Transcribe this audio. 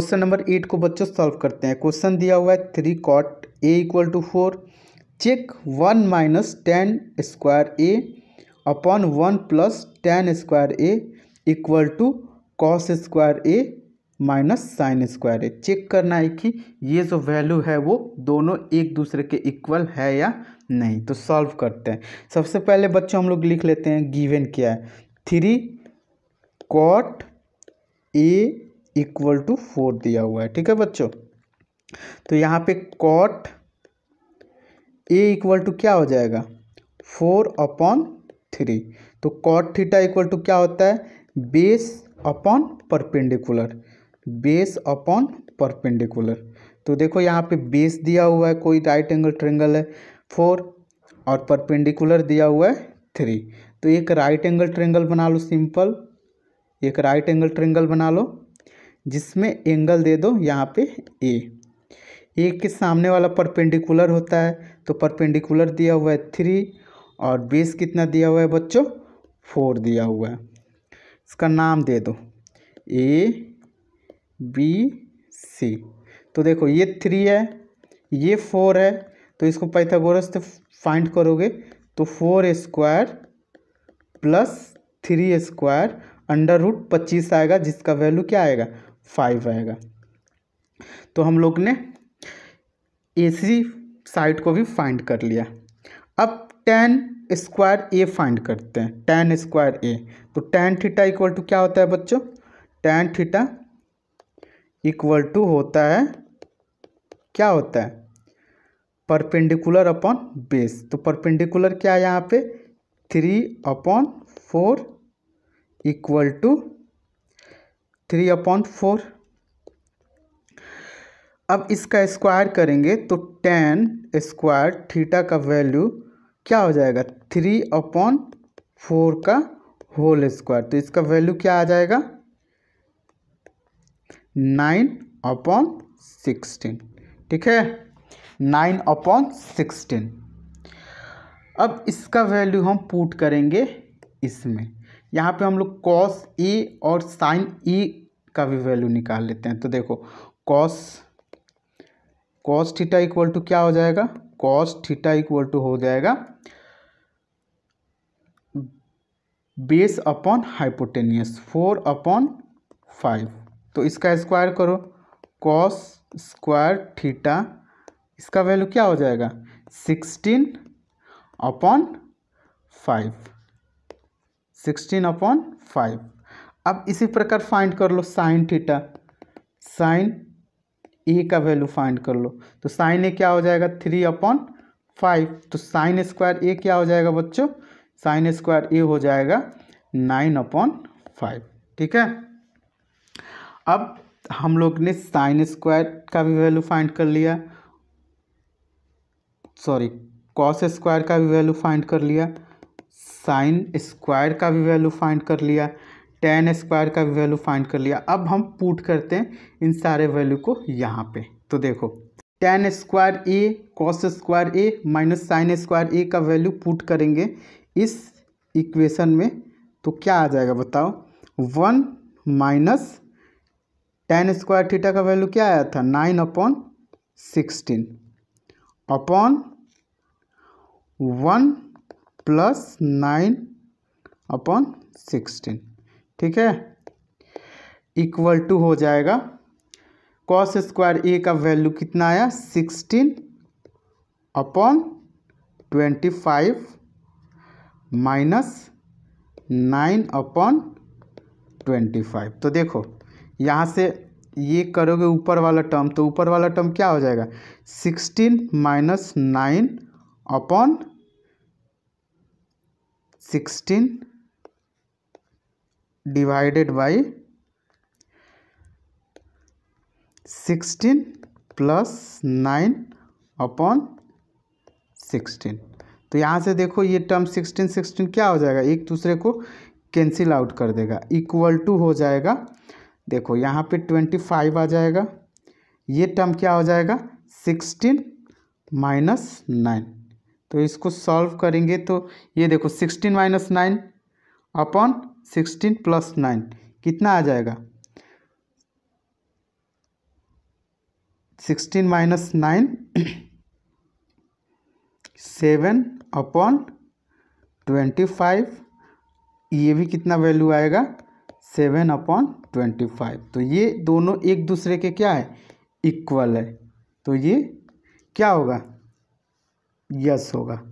question number eight को बच्चों solve करते हैं क्वेश्चन दिया हुआ है three cot A equal to four check one minus tan square A upon one plus tan square A equal to cos square A minus sine square A check करना है कि ये जो वैल्यू है वो दोनों एक दूसरे के इक्वल है या नहीं तो सॉल्व करते हैं सबसे पहले बच्चों हम लोग लिख लेते हैं गिवेन क्या है three cot A equal to four दिया हुआ है ठीक है बच्चों तो यहाँ पे कॉट ए इक्वल टू क्या हो जाएगा फोर अपॉन थ्री तो कॉट थीटा इक्वल टू क्या होता है base upon perpendicular base upon perpendicular तो देखो यहाँ पे बेस दिया हुआ है कोई राइट एंगल ट्रेंगल है फोर और परपेंडिकुलर दिया हुआ है थ्री तो एक राइट एंगल ट्रेंगल बना लो सिंपल एक राइट एंगल ट्रेंगल बना लो जिसमें एंगल दे दो यहाँ पे ए ए के सामने वाला परपेंडिकुलर होता है तो परपेंडिकुलर दिया हुआ है थ्री और बेस कितना दिया हुआ है बच्चों फोर दिया हुआ है इसका नाम दे दो ए बी सी तो देखो ये थ्री है ये फोर है तो इसको पैथागोरस से फाइंड करोगे तो four square plus three square under root पच्चीस आएगा जिसका वैल्यू क्या आएगा फाइव आएगा तो हम लोग ने ए सी साइड को भी फाइंड कर लिया अब टेन स्क्वायर ए फाइंड करते हैं टेन स्क्वायर ए तो टेन थीटा इक्वल टू क्या होता है बच्चों टेन थीटा इक्वल टू होता है क्या होता है परपेंडिकुलर अपॉन बेस तो परपेंडिकुलर क्या है यहाँ पे three upon four equal to three upon four अब इसका स्क्वायर करेंगे तो टेन स्क्वायर थीटा का वैल्यू क्या हो जाएगा थ्री अपॉन फोर का होल स्क्वायर तो इसका वैल्यू क्या आ जाएगा नाइन अपॉन सिक्सटीन ठीक है नाइन अपॉन सिक्सटीन अब इसका वैल्यू हम पुट करेंगे इसमें यहाँ पे हम लोग कॉस ए और साइन ए का भी वैल्यू निकाल लेते हैं तो देखो cos cos theta equal to क्या हो जाएगा कॉस थीटा इक्वल टू हो जाएगा base upon hypotenuse four upon five तो इसका स्क्वायर करो कॉस स्क्वायर थीटा इसका वैल्यू क्या हो जाएगा sixteen upon five sixteen upon five अब इसी प्रकार फाइंड कर लो साइन थीटा साइन ए का वैल्यू फाइंड कर लो तो साइन ए क्या हो जाएगा थ्री अपॉन फाइव तो साइन स्क्वायर ए क्या हो जाएगा बच्चों साइन स्क्वायर ए हो जाएगा नाइन अपॉन फाइव ठीक है अब हम लोग ने साइन स्क्वायर का भी वैल्यू फाइंड कर लिया सॉरी कॉस स्क्वायर का भी वैल्यू फाइंड कर लिया साइन स्क्वायर का भी वैल्यू फाइंड कर लिया टेन स्क्वायर का भी वैल्यू फाइंड कर लिया अब हम पुट करते हैं इन सारे वैल्यू को यहाँ पे तो देखो tan square A cos square A minus sine square A का वैल्यू पुट करेंगे इस इक्वेशन में तो क्या आ जाएगा बताओ one minus tan square theta का वैल्यू क्या आया था nine upon sixteen upon one plus nine upon sixteen ठीक है इक्वल टू हो जाएगा कॉस स्क्वायर ए का वैल्यू कितना आया sixteen upon twenty five minus nine upon twenty five तो देखो यहाँ से ये करोगे ऊपर वाला टर्म तो ऊपर वाला टर्म क्या हो जाएगा sixteen minus nine upon sixteen divided by sixteen plus nine upon sixteen तो यहाँ से देखो ये टर्म सिक्सटीन सिक्सटीन क्या हो जाएगा एक दूसरे को कैंसिल आउट कर देगा इक्वल टू हो जाएगा देखो यहाँ पे ट्वेंटी फाइव आ जाएगा ये टर्म क्या हो जाएगा सिक्सटीन माइनस नाइन तो इसको सॉल्व करेंगे तो ये देखो sixteen minus nine upon sixteen plus nine कितना आ जाएगा sixteen minus nine seven upon twenty five ये भी कितना वैल्यू आएगा सेवन अपॉन ट्वेंटी फाइव तो ये दोनों एक दूसरे के क्या है इक्वल है तो ये क्या होगा यस होगा